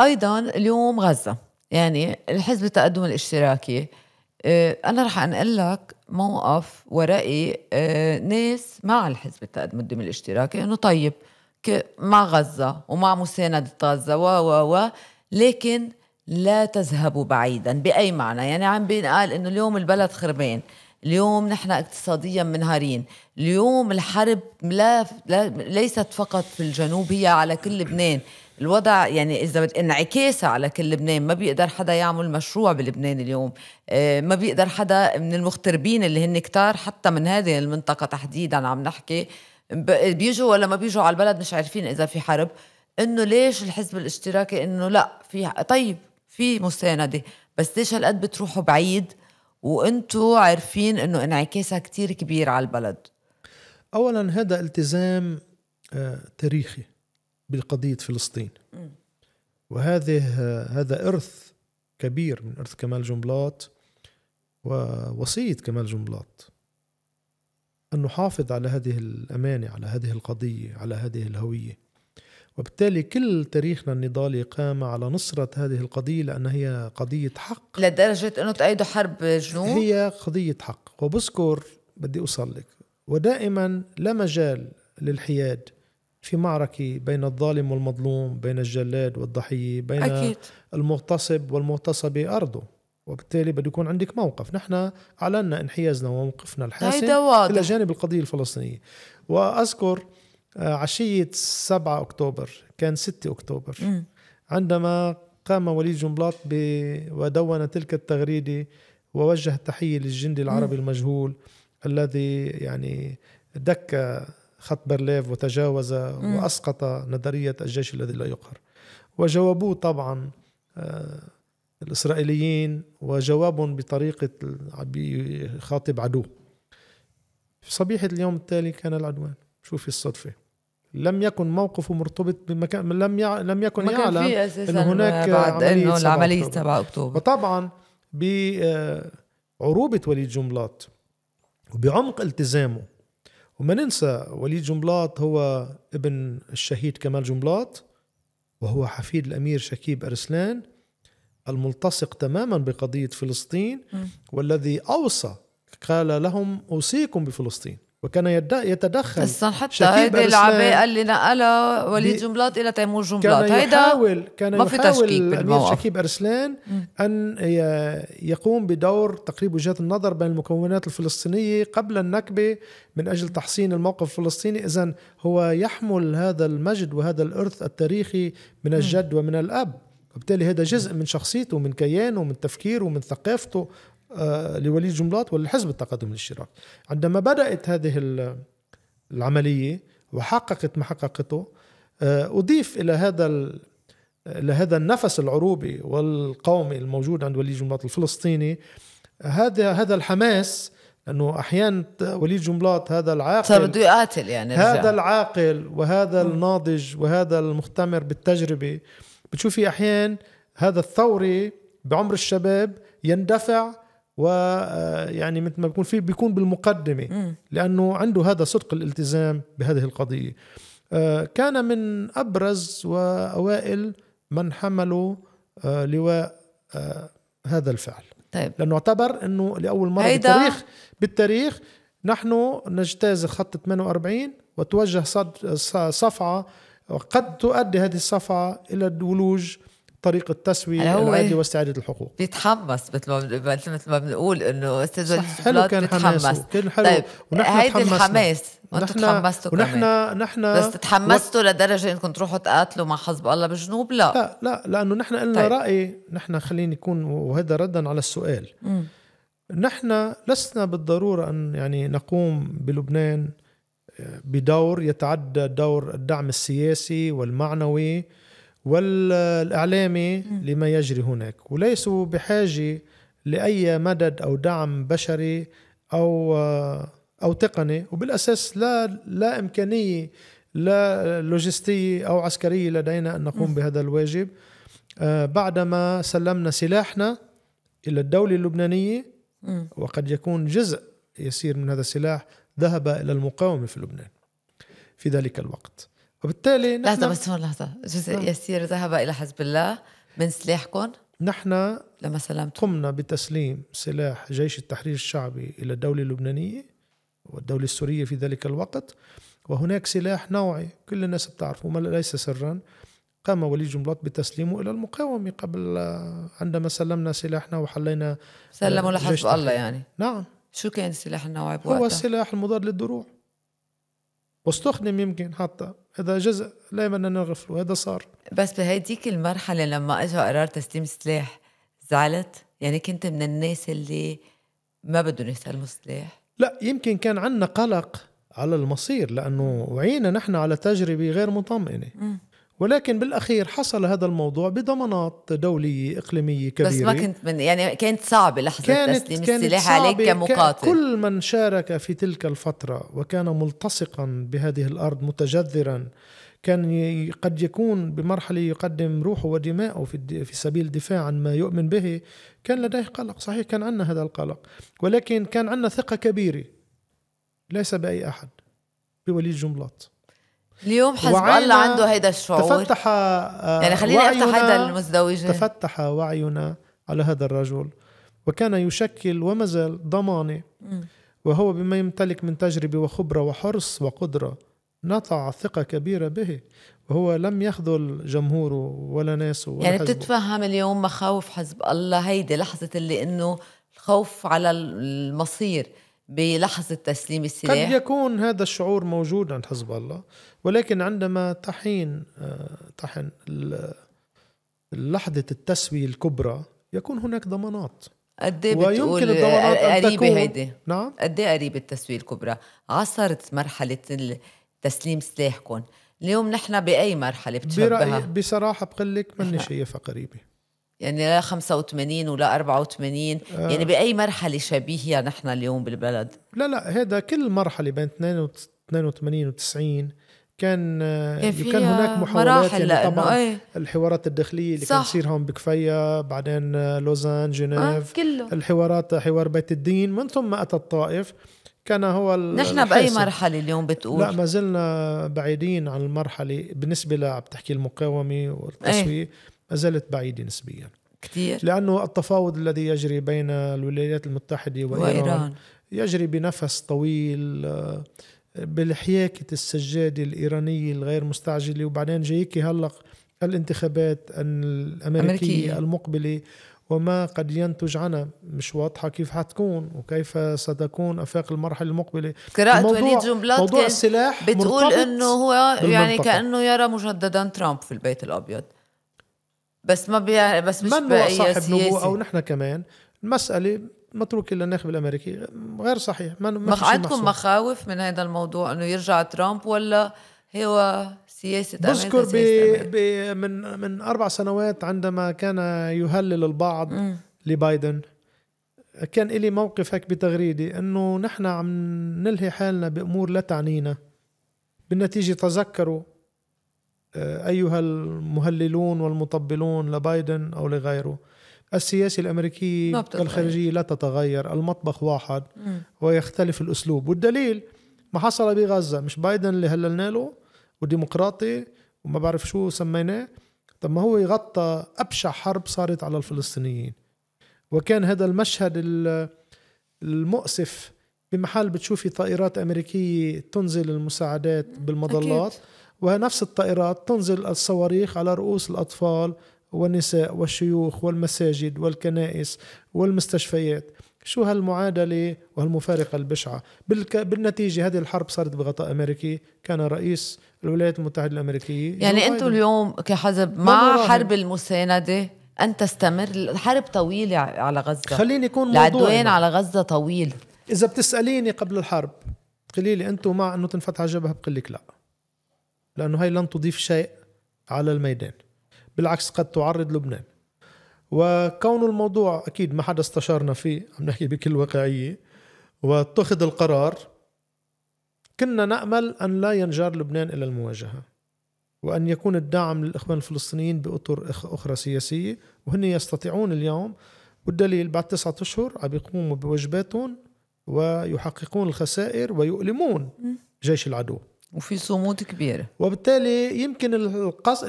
ايضا اليوم غزه يعني الحزب التقدم الاشتراكي آه، انا رح انقل لك موقف ورأي آه، ناس مع الحزب التقدم الاشتراكي انه طيب مع غزه ومع مسانده غزه و و و لكن لا تذهبوا بعيدا باي معنى يعني عم بينقال انه اليوم البلد خربان اليوم نحن اقتصاديا منهارين اليوم الحرب لا, لا ليست فقط في الجنوب هي على كل لبنان الوضع يعني اذا انعكاسه انعكاسها على كل لبنان ما بيقدر حدا يعمل مشروع بلبنان اليوم آه، ما بيقدر حدا من المغتربين اللي هن كتار حتى من هذه المنطقه تحديدا عم نحكي بيجوا ولا ما بيجوا على البلد مش عارفين اذا في حرب انه ليش الحزب الاشتراكي انه لا في طيب في مسانده بس ليش هالقد بتروحوا بعيد وانتوا عارفين انه انعكاسها كتير كبير على البلد اولا هذا التزام آه، تاريخي بقضيه فلسطين وهذه هذا ارث كبير من ارث كمال جنبلاط ووصيه كمال جنبلاط ان نحافظ على هذه الامانه على هذه القضيه على هذه الهويه وبالتالي كل تاريخنا النضالي قام على نصرة هذه القضية لأن هي قضية حق لدرجة أنه تأيدوا حرب جنوب هي قضية حق وبذكر بدي أوصل لك ودائما لا مجال للحياد في معركة بين الظالم والمظلوم بين الجلاد والضحية بين أكيد. المغتصب والمغتصبة أرضه وبالتالي بده يكون عندك موقف نحن أعلنا انحيازنا وموقفنا الحاسم إلى جانب القضية الفلسطينية وأذكر آه، عشية 7 أكتوبر كان 6 أكتوبر م. عندما قام وليد جنبلاط ودون تلك التغريدة ووجه التحية للجندي العربي م. المجهول الذي يعني دك خط برليف وتجاوز وأسقط نظرية الجيش الذي لا يقهر وجاوبوه طبعا آه، الإسرائيليين وجواب بطريقة خاطب عدو في صبيحة اليوم التالي كان العدوان شوفي الصدفة لم يكن موقفه مرتبط بمكان لم يع... لم يكن ما يعلم كان ان هناك بعد انه العمليه تبع اكتوبر وطبعا بعروبه آه، وليد جملات وبعمق التزامه وما ننسى وليد جنبلاط هو ابن الشهيد كمال جنبلاط وهو حفيد الأمير شكيب أرسلان الملتصق تماما بقضية فلسطين والذي أوصى قال لهم أوصيكم بفلسطين وكان يتدخل اصلا حتى هيدي العباءه اللي نقلها وليد جنبلاط الى تيمور جنبلاط كان يحاول كان ما في تشكيك الامير شكيب ارسلان م. ان يقوم بدور تقريب وجهات النظر بين المكونات الفلسطينيه قبل النكبه من اجل تحسين الموقف الفلسطيني اذا هو يحمل هذا المجد وهذا الارث التاريخي من الجد ومن الاب وبالتالي هذا جزء من شخصيته من كيانه من تفكيره من ثقافته آه، لولي الجملات وللحزب التقدم الاشتراكي عندما بدأت هذه العملية وحققت ما حققته آه، أضيف إلى هذا إلى هذا النفس العروبي والقومي الموجود عند ولي الجملات الفلسطيني هذا هذا الحماس انه احيانا ولي الجملات هذا العاقل صار بده يقاتل يعني هذا هذا العاقل وهذا الناضج وهذا المختمر بالتجربه بتشوفي احيانا هذا الثوري بعمر الشباب يندفع ويعني آه، مثل ما بيكون في بيكون بالمقدمه لانه عنده هذا صدق الالتزام بهذه القضيه آه، كان من ابرز واوائل من حملوا آه، لواء هذا الفعل طيب. لانه اعتبر انه لاول مره بالتاريخ بالتاريخ نحن نجتاز خط 48 وتوجه صفعه قد تؤدي هذه الصفعه الى الولوج طريقه تسويه العادي إيه؟ واستعاده الحقوق بيتحمس مثل ما مثل ما بنقول انه استاذ حلو كان حماسه كان حلو طيب ونحن هيدي الحماس ونحن تحمستوا ونحن كمان. نحن بس تحمستوا و... لدرجه انكم تروحوا تقاتلوا مع حزب الله بالجنوب لا لا لا لانه نحن قلنا طيب. راي نحن خليني يكون وهذا ردا على السؤال م. نحن لسنا بالضروره ان يعني نقوم بلبنان آه، بدور يتعدى دور الدعم السياسي والمعنوي والإعلامي لما يجري هناك وليسوا بحاجة لأي مدد أو دعم بشري أو أو تقني وبالأساس لا لا إمكانية لا لوجستية أو عسكرية لدينا أن نقوم بهذا الواجب آه، بعدما سلمنا سلاحنا إلى الدولة اللبنانية وقد يكون جزء يسير من هذا السلاح ذهب إلى المقاومة في لبنان في ذلك الوقت وبالتالي نحن لحظة بس هون لحظة جزء نعم. يسير ذهب إلى حزب الله من سلاحكم نحن لما سلمت قمنا بتسليم سلاح جيش التحرير الشعبي إلى الدولة اللبنانية والدولة السورية في ذلك الوقت وهناك سلاح نوعي كل الناس بتعرفه ما ليس سرا قام ولي جنبلاط بتسليمه إلى المقاومة قبل عندما سلمنا سلاحنا وحلينا آه، سلموا لحزب الله يعني نعم شو كان السلاح النوعي بوقتها؟ هو السلاح المضاد للدروع واستخدم يمكن حتى هذا جزء لا بدنا نغفله هذا صار بس بهيديك المرحله لما اجى قرار تسليم سلاح زعلت يعني كنت من الناس اللي ما بدهم يستلموا سلاح لا يمكن كان عندنا قلق على المصير لانه وعينا نحن على تجربه غير مطمئنه ولكن بالاخير حصل هذا الموضوع بضمانات دوليه اقليميه كبيره بس ما كنت من يعني كانت صعبه لحظه كانت تسليم كانت السلاح عليك كمقاتل كل من شارك في تلك الفتره وكان ملتصقا بهذه الارض متجذرا كان قد يكون بمرحلة يقدم روحه ودماءه في, في سبيل الدفاع عن ما يؤمن به كان لديه قلق صحيح كان عندنا هذا القلق ولكن كان عندنا ثقة كبيرة ليس بأي أحد بوليد جملات اليوم حزب الله عنده هيدا الشعور تفتح آه، يعني خليني افتح هيدا المزدوجة تفتح وعينا على هذا الرجل وكان يشكل وما زال ضمانة وهو بما يمتلك من تجربة وخبرة وحرص وقدرة نطع ثقة كبيرة به وهو لم يخذل جمهوره ولا ناسه ولا يعني بتتفهم اليوم مخاوف حزب الله هيدي لحظة اللي انه الخوف على المصير بلحظة تسليم السلاح قد يكون هذا الشعور موجود عند حزب الله ولكن عندما تحين آه، تحن لحظة التسوية الكبرى يكون هناك ضمانات قد ايه ويمكن الضمانات تكون هيدي. نعم قد ايه قريبة التسوية الكبرى عصرت مرحلة تسليم سلاحكم اليوم نحن بأي مرحلة بتشبهها؟ برأيي بصراحة بقول لك ماني شايفها قريبة يعني لا 85 ولا 84 آه. يعني باي مرحله شبيهه نحن اليوم بالبلد لا لا هذا كل مرحله بين 82 و90 كان كان آه، هناك محاولات يعني لأنه طبعا ايه؟ الحوارات الداخليه اللي صح. كان تصير هون بكفيا بعدين آه، لوزان جنيف آه كله. الحوارات حوار بيت الدين من ثم اتى الطائف كان هو نحن باي مرحله اليوم بتقول لا ما زلنا بعيدين عن المرحله بالنسبه ل عم تحكي المقاومه والتسويه ايه؟ ما زالت بعيدة نسبيا كثير لأنه التفاوض الذي يجري بين الولايات المتحدة وإيران, وإيران. يجري بنفس طويل آه، بالحياكة السجادة الإيرانية الغير مستعجلة وبعدين جايكي هلق الانتخابات الأمريكية المقبلة وما قد ينتج عنها مش واضحة كيف حتكون وكيف ستكون أفاق المرحلة المقبلة قرأت وليد جملات موضوع السلاح بتقول أنه هو يعني كأنه يرى مجددا ترامب في البيت الأبيض بس ما بيع بس مش من بأي صاحب نبوءة أو نحن كمان المسألة متروكة للناخب الأمريكي غير صحيح ما, ما عندكم مخاوف من هذا الموضوع أنه يرجع ترامب ولا هو سياسة بذكر ب... ب... من من أربع سنوات عندما كان يهلل البعض م. لبايدن كان إلي موقف هيك بتغريدي أنه نحن عم نلهي حالنا بأمور لا تعنينا بالنتيجة تذكروا أيها المهللون والمطبلون لبايدن أو لغيره السياسة الأمريكية الخارجية لا تتغير المطبخ واحد م. ويختلف الأسلوب والدليل ما حصل بغزة مش بايدن اللي هللنا له وديمقراطي وما بعرف شو سميناه طب ما هو يغطى أبشع حرب صارت على الفلسطينيين وكان هذا المشهد المؤسف بمحل بتشوفي طائرات أمريكية تنزل المساعدات بالمظلات أكيد. ونفس الطائرات تنزل الصواريخ على رؤوس الأطفال والنساء والشيوخ والمساجد والكنائس والمستشفيات شو هالمعادلة وهالمفارقة البشعة بالنتيجة هذه الحرب صارت بغطاء أمريكي كان رئيس الولايات المتحدة الأمريكية يعني أنتم اليوم كحزب مع حرب المساندة أن تستمر الحرب طويلة على غزة خليني يكون موضوع العدوان على غزة طويل إذا بتسأليني قبل الحرب تقولي لي أنتم مع أنه تنفتح جبهة بقول لك لا لأنه هي لن تضيف شيء على الميدان بالعكس قد تعرض لبنان وكون الموضوع أكيد ما حدا استشارنا فيه عم نحكي بكل واقعية واتخذ القرار كنا نأمل أن لا ينجر لبنان إلى المواجهة وأن يكون الدعم للإخوان الفلسطينيين بأطر أخرى سياسية وهن يستطيعون اليوم والدليل بعد تسعة أشهر عم يقوموا بواجباتهم ويحققون الخسائر ويؤلمون جيش العدو وفي صمود كبير وبالتالي يمكن القص...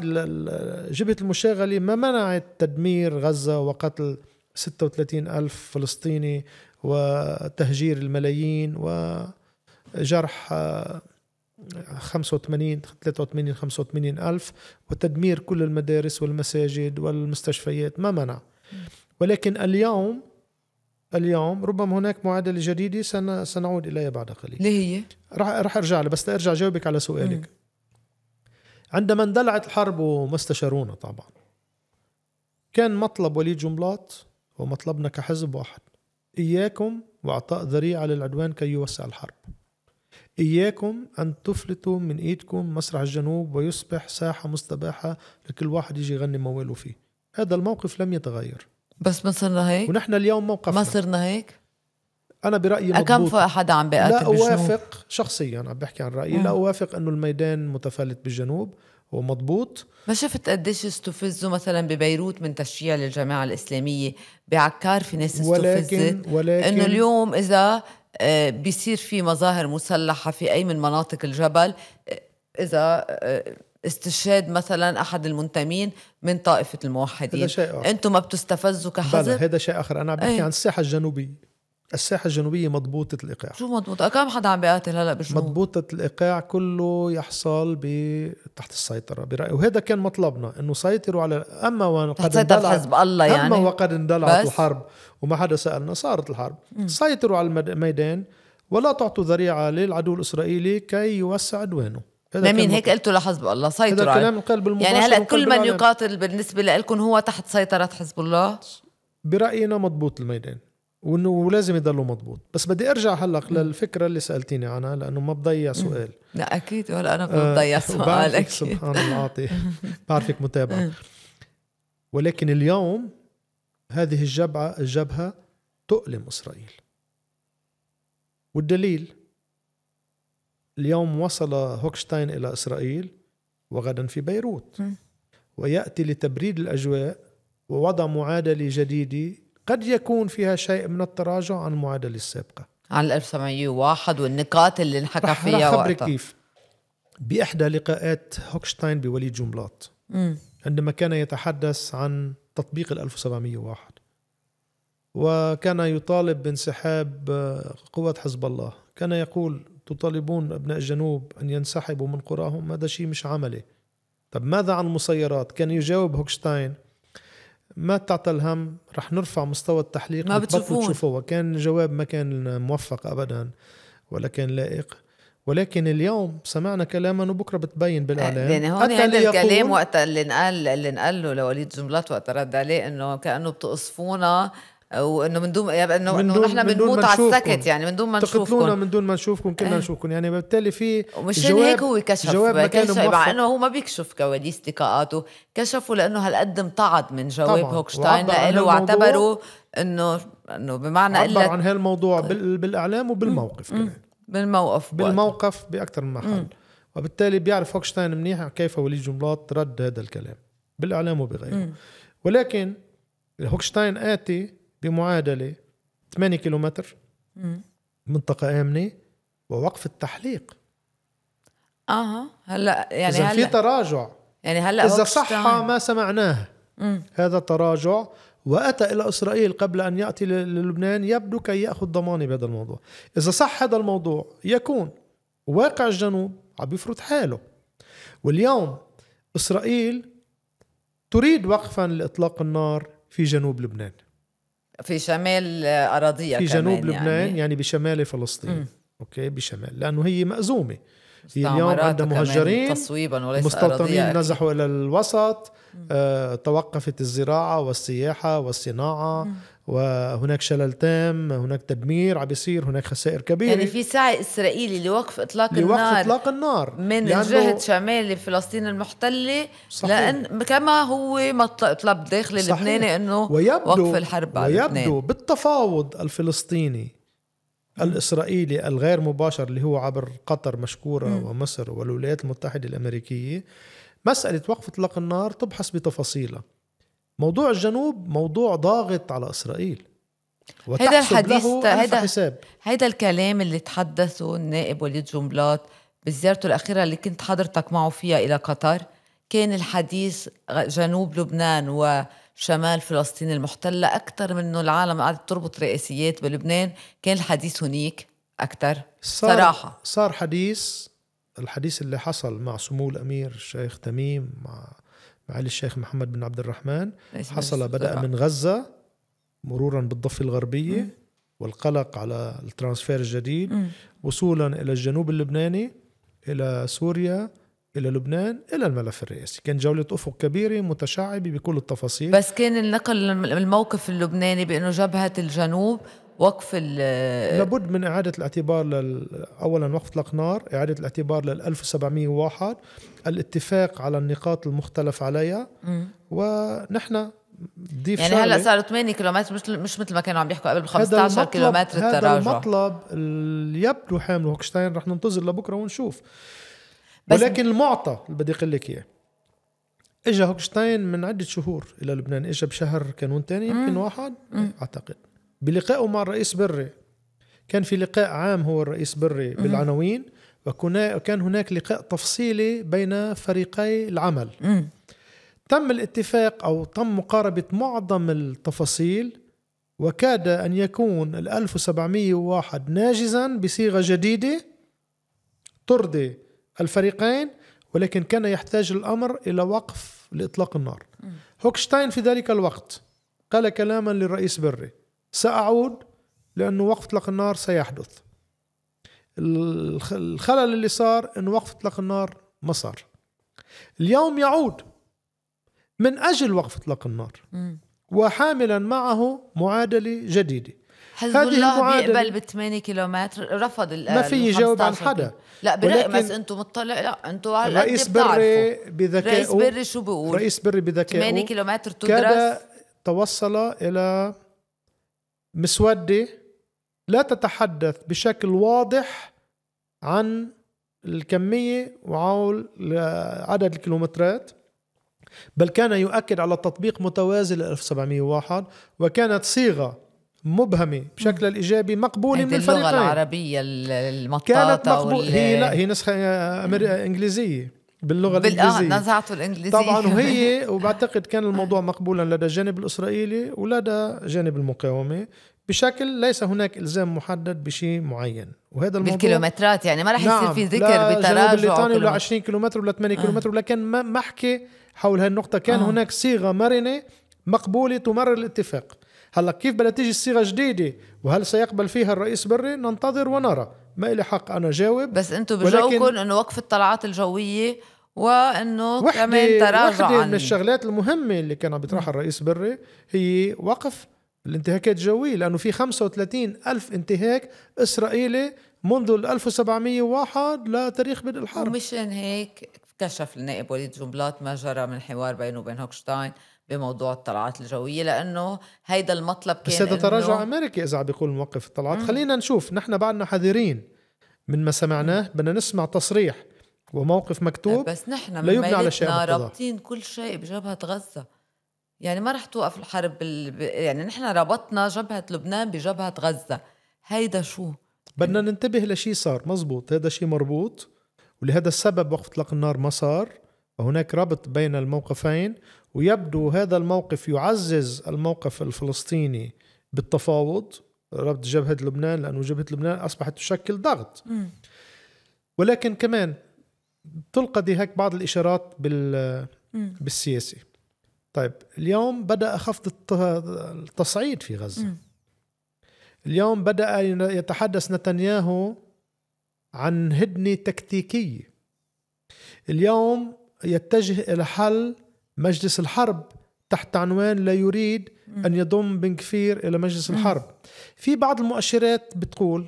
جبهة المشاغلة ما منعت تدمير غزة وقتل 36 ألف فلسطيني وتهجير الملايين وجرح 85 83 85 ألف وتدمير كل المدارس والمساجد والمستشفيات ما منع ولكن اليوم اليوم ربما هناك معادلة جديدة سن... سنعود إليها بعد قليل اللي هي؟ رح, رح أرجع لها بس أرجع جاوبك على سؤالك مم. عندما اندلعت الحرب وما استشارونا طبعا كان مطلب وليد جنبلاط ومطلبنا كحزب واحد إياكم وإعطاء ذريعة للعدوان كي يوسع الحرب إياكم أن تفلتوا من إيدكم مسرح الجنوب ويصبح ساحة مستباحة لكل واحد يجي يغني مواله فيه هذا الموقف لم يتغير بس ما صرنا هيك ونحن اليوم موقفنا ما صرنا هيك انا برايي مضبوط كم حدا عم بيقاتل لا اوافق شخصيا عم بحكي عن رايي لا اوافق انه الميدان متفلت بالجنوب ومضبوط ما شفت قديش استفزوا مثلا ببيروت من تشجيع للجماعه الاسلاميه بعكار في ناس استفزت ولكن ولكن انه اليوم اذا آه، بيصير في مظاهر مسلحه في اي من مناطق الجبل آه، اذا آه، استشهاد مثلا احد المنتمين من طائفه الموحدين انتم ما بتستفزوا كحزب هذا شيء اخر انا عم بحكي ايه؟ عن الساحه الجنوبيه الساحة الجنوبية مضبوطة الإيقاع شو مضبوطة؟ كم حدا عم بيقاتل هلا بشو مضبوطة الإيقاع كله يحصل ب... تحت السيطرة برأيي وهذا كان مطلبنا إنه سيطروا على أما وقد اندلعت حزب الله يعني أما وقد اندلعت الحرب وما حدا سألنا صارت الحرب م. سيطروا على الميدان ولا تعطوا ذريعة للعدو الإسرائيلي كي يوسع عدوانه ما مين هيك قلتوا لحزب الله سيطر هذا الكلام قال بالمباشر يعني هلا كل من يقاتل بالنسبه لكم هو تحت سيطره حزب الله براينا مضبوط الميدان وانه ولازم يضلوا مضبوط بس بدي ارجع هلا للفكره اللي سالتيني عنها لانه ما بضيع سؤال لا اكيد ولا انا بضيع آه سؤال اكيد سبحان الله عاطي بعرفك متابعه ولكن اليوم هذه الجبعه الجبهه تؤلم اسرائيل والدليل اليوم وصل هوكشتاين إلى إسرائيل وغدا في بيروت ويأتي لتبريد الأجواء ووضع معادلة جديدة قد يكون فيها شيء من التراجع عن المعادلة السابقة عن 1701 والنقاط اللي انحكى فيها وقتها كيف بإحدى لقاءات هوكشتاين بوليد جملات عندما كان يتحدث عن تطبيق ال 1701 وكان يطالب بانسحاب قوات حزب الله كان يقول تطالبون أبناء الجنوب أن ينسحبوا من قراهم هذا شيء مش عملي طب ماذا عن المسيرات كان يجاوب هوكشتاين ما تعطى الهم رح نرفع مستوى التحليق ما بتشوفوه كان الجواب ما كان موفق أبدا ولا كان لائق ولكن اليوم سمعنا كلاما وبكره بتبين بالاعلام يعني هون هذا الكلام وقت اللي انقال اللي انقال له لوليد جملات وقت رد عليه انه كانه بتقصفونا وانه من دون يعني انه دون... نحن بنموت على السكت يعني من دون ما نشوفكم تقتلونا من دون ما نشوفكم كنا إيه. نشوفكم يعني بالتالي في ومشان هيك هو كشف جواب كشف يعني مع انه هو ما بيكشف كواليس لقاءاته كشفوا لانه هالقد امتعض من جواب هوكشتاين لانه واعتبروا انه انه بمعنى عبر عن هالموضوع طيب. بالاعلام وبالموقف كمان بالموقف بالموقف باكثر من محل وبالتالي بيعرف هوكشتاين منيح كيف ولي جملات رد هذا الكلام بالاعلام وبغيره ولكن هوكشتاين اتي بمعادله 8 كيلومتر منطقه امنه ووقف التحليق اها هلا يعني اذا هلأ في تراجع يعني هلا اذا صح ما سمعناه هذا تراجع واتى الى اسرائيل قبل ان ياتي للبنان يبدو كي ياخذ ضماني بهذا الموضوع اذا صح هذا الموضوع يكون واقع الجنوب عم يفرض حاله واليوم اسرائيل تريد وقفا لاطلاق النار في جنوب لبنان في شمال اراضيها في جنوب يعني. لبنان يعني, يعني بشمال فلسطين م. اوكي بشمال لانه هي مأزومه هي اليوم عندها مهجرين تصويبا وليس مستوطنين نزحوا الى الوسط آه، توقفت الزراعه والسياحه والصناعه م. وهناك شلل تام هناك تدمير عم بيصير هناك خسائر كبيره يعني في سعي اسرائيلي لوقف اطلاق لوقف النار لوقف اطلاق النار من جهه شمال فلسطين المحتله صحيح. لان كما هو مطلب داخل اللبناني انه ويبدو وقف الحرب على ويبدو لبنان. بالتفاوض الفلسطيني الاسرائيلي الغير مباشر اللي هو عبر قطر مشكوره م. ومصر والولايات المتحده الامريكيه مساله وقف اطلاق النار تبحث بتفاصيلها موضوع الجنوب موضوع ضاغط على إسرائيل هذا الحديث هذا حساب هذا الكلام اللي تحدثه النائب وليد جنبلاط بزيارته الأخيرة اللي كنت حضرتك معه فيها إلى قطر كان الحديث جنوب لبنان وشمال فلسطين المحتلة أكثر منه العالم قاعدة تربط رئاسيات بلبنان كان الحديث هنيك أكثر صار صراحة صار حديث الحديث اللي حصل مع سمو الأمير الشيخ تميم مع معالي الشيخ محمد بن عبد الرحمن حصل بدأ طيب. من غزة مرورا بالضفة الغربية والقلق على الترانسفير الجديد وصولا إلى الجنوب اللبناني إلى سوريا الى لبنان الى الملف الرئاسي كان جوله افق كبيره متشعبه بكل التفاصيل بس كان النقل الموقف اللبناني بانه جبهه الجنوب وقف ال لابد من إعادة الاعتبار لل... أولا وقف إطلاق نار إعادة الاعتبار لل 1701 الاتفاق على النقاط المختلف عليها م. ونحن ضيف يعني هلا صاروا 8 كيلومتر مش مش مثل ما كانوا عم يحكوا قبل 15 كيلومتر التراجع هذا المطلب اللي يبدو حامله هوكشتاين رح ننتظر لبكره ونشوف بس ولكن المعطى اللي بدي اقول لك اياه اجى هوكشتاين من عده شهور الى لبنان اجى بشهر كانون ثاني يمكن واحد مم. اعتقد بلقائه مع الرئيس بري كان في لقاء عام هو الرئيس بري بالعناوين وكان هناك لقاء تفصيلي بين فريقي العمل تم الاتفاق أو تم مقاربة معظم التفاصيل وكاد أن يكون ال 1701 ناجزا بصيغة جديدة ترضي الفريقين ولكن كان يحتاج الأمر إلى وقف لإطلاق النار هوكشتاين في ذلك الوقت قال كلاما للرئيس بري سأعود لأنه وقف إطلاق النار سيحدث الخلل اللي صار أنه وقف إطلاق النار ما صار اليوم يعود من أجل وقف إطلاق النار وحاملا معه معادلة جديدة حزب الله بيقبل ب 8 كيلومتر رفض ما في يجاوب عن حدا لا برأي بس انتم مطلع لا انتم على رئيس بري بذكائه رئيس بري شو بيقول؟ رئيس بري بذكائه 8 كيلومتر تدرس كاد توصل الى مسودة لا تتحدث بشكل واضح عن الكمية وعن عدد الكيلومترات بل كان يؤكد على تطبيق متوازي ل 1701 وكانت صيغة مبهمة بشكل الإيجابي مقبولة من الفريقين اللغة العربية المطاطة كانت مقبولة هي لا هي نسخة أمر... إنجليزية باللغه آه، الانجليزيه نزعته الانجليزيه طبعا وهي وبعتقد كان الموضوع مقبولا لدى الجانب الاسرائيلي ولدى جانب المقاومه بشكل ليس هناك الزام محدد بشيء معين وهذا الموضوع بالكيلومترات يعني ما راح يصير نعم. في ذكر بتراجع بريطانيا ولا 20 كيلومتر ولا 8 آه. كيلومتر ولا كان محكي حول هالنقطه كان آه. هناك صيغه مرنه مقبوله تمرر الاتفاق هلا كيف بدها تيجي الصيغه جديده وهل سيقبل فيها الرئيس بري ننتظر ونرى ما إلي حق أنا جاوب بس أنتم بجوكم إنه وقف الطلعات الجوية وإنه كمان تراجع وحدة من الشغلات المهمة اللي كان عم بيطرحها الرئيس بري هي وقف الانتهاكات الجوية لأنه في 35 ألف انتهاك إسرائيلي منذ 1701 لتاريخ بدء الحرب ومشان هيك كشف النائب وليد جنبلاط ما جرى من حوار بينه وبين هوكشتاين بموضوع الطلعات الجوية لأنه هيدا المطلب كان بس هذا تراجع أمريكي إذا عم بيقول موقف الطلعات مم. خلينا نشوف نحن بعدنا حذرين من ما سمعناه بدنا نسمع تصريح وموقف مكتوب بس نحن لا يبنى على شيء رابطين كل شيء بجبهة غزة يعني ما رح توقف الحرب بال... يعني نحن ربطنا جبهة لبنان بجبهة غزة هيدا شو بدنا يعني ننتبه لشيء صار مزبوط هذا شيء مربوط ولهذا السبب وقف اطلاق النار ما صار فهناك ربط بين الموقفين ويبدو هذا الموقف يعزز الموقف الفلسطيني بالتفاوض ربط جبهة لبنان لأنه جبهة لبنان أصبحت تشكل ضغط م. ولكن كمان تلقى دي هيك بعض الإشارات بال بالسياسي طيب اليوم بدأ خفض التصعيد في غزة م. اليوم بدأ يتحدث نتنياهو عن هدنة تكتيكية اليوم يتجه إلى حل مجلس الحرب تحت عنوان لا يريد أن يضم بن كفير إلى مجلس الحرب في بعض المؤشرات بتقول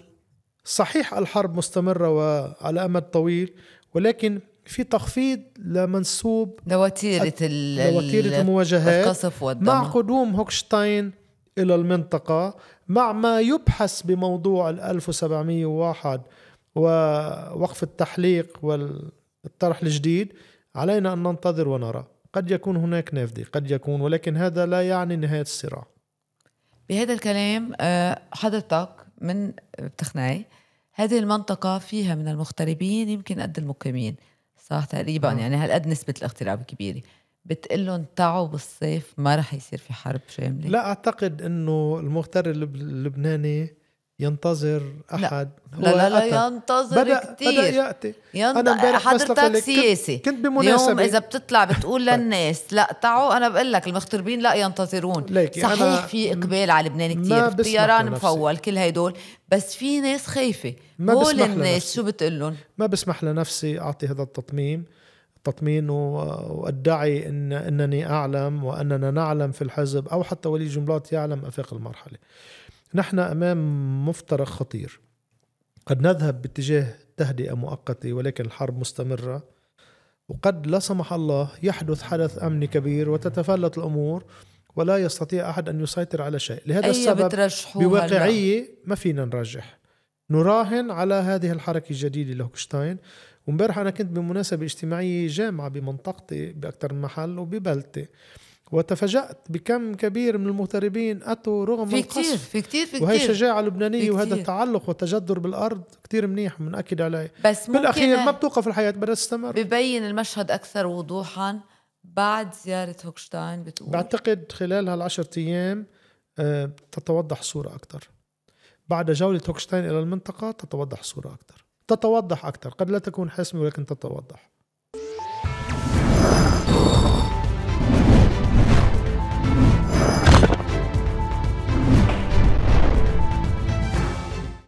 صحيح الحرب مستمرة وعلى أمد طويل ولكن في تخفيض لمنسوب لوتيرة لوتيرة المواجهات القصف والدم. مع قدوم هوكشتاين إلى المنطقة مع ما يبحث بموضوع ال 1701 ووقف التحليق والطرح الجديد علينا أن ننتظر ونرى قد يكون هناك نافذة قد يكون ولكن هذا لا يعني نهاية الصراع بهذا الكلام آه، حضرتك من بتخنعي هذه المنطقة فيها من المغتربين يمكن قد المقيمين صح تقريبا آه. يعني هالقد نسبة الاغتراب كبيرة بتقول لهم تعوا بالصيف ما رح يصير في حرب شاملة لا أعتقد أنه المغترب اللبناني ينتظر احد لا لا, لا ينتظر بدأ كتير بدأ ياتي ينت... انا امبارح حضرتك سياسي كنت, بمناسبه اليوم اذا بتطلع بتقول للناس لا تعوا انا بقول لك المغتربين لا ينتظرون ليك يعني صحيح أنا في اقبال على لبنان كثير الطيران مفول كل هدول بس في ناس خايفه ما هول الناس شو بتقول لهم ما بسمح لنفسي اعطي هذا التطميم تطمين وادعي ان انني اعلم واننا نعلم في الحزب او حتى ولي جملات يعلم افاق المرحله نحن امام مفترق خطير قد نذهب باتجاه تهدئه مؤقته ولكن الحرب مستمره وقد لا سمح الله يحدث حدث امني كبير وتتفلت الامور ولا يستطيع احد ان يسيطر على شيء لهذا أيوة، السبب بواقعيه هلأ. ما فينا نرجح نراهن على هذه الحركه الجديده لهوكشتاين وامبارح انا كنت بمناسبه اجتماعيه جامعه بمنطقتي باكثر من محل وببلدتي وتفاجأت بكم كبير من المغتربين أتوا رغم في القصف في كثير في كثير وهي شجاعة لبنانية وهذا التعلق والتجدر بالأرض كثير منيح ومنأكد عليه بس بالأخير ما بتوقف الحياة بدها تستمر ببين المشهد أكثر وضوحا بعد زيارة هوكشتاين بتقول بعتقد خلال هالعشرة أيام آه، تتوضح صورة أكثر بعد جولة هوكشتاين إلى المنطقة تتوضح صورة أكثر تتوضح أكثر قد لا تكون حاسمة ولكن تتوضح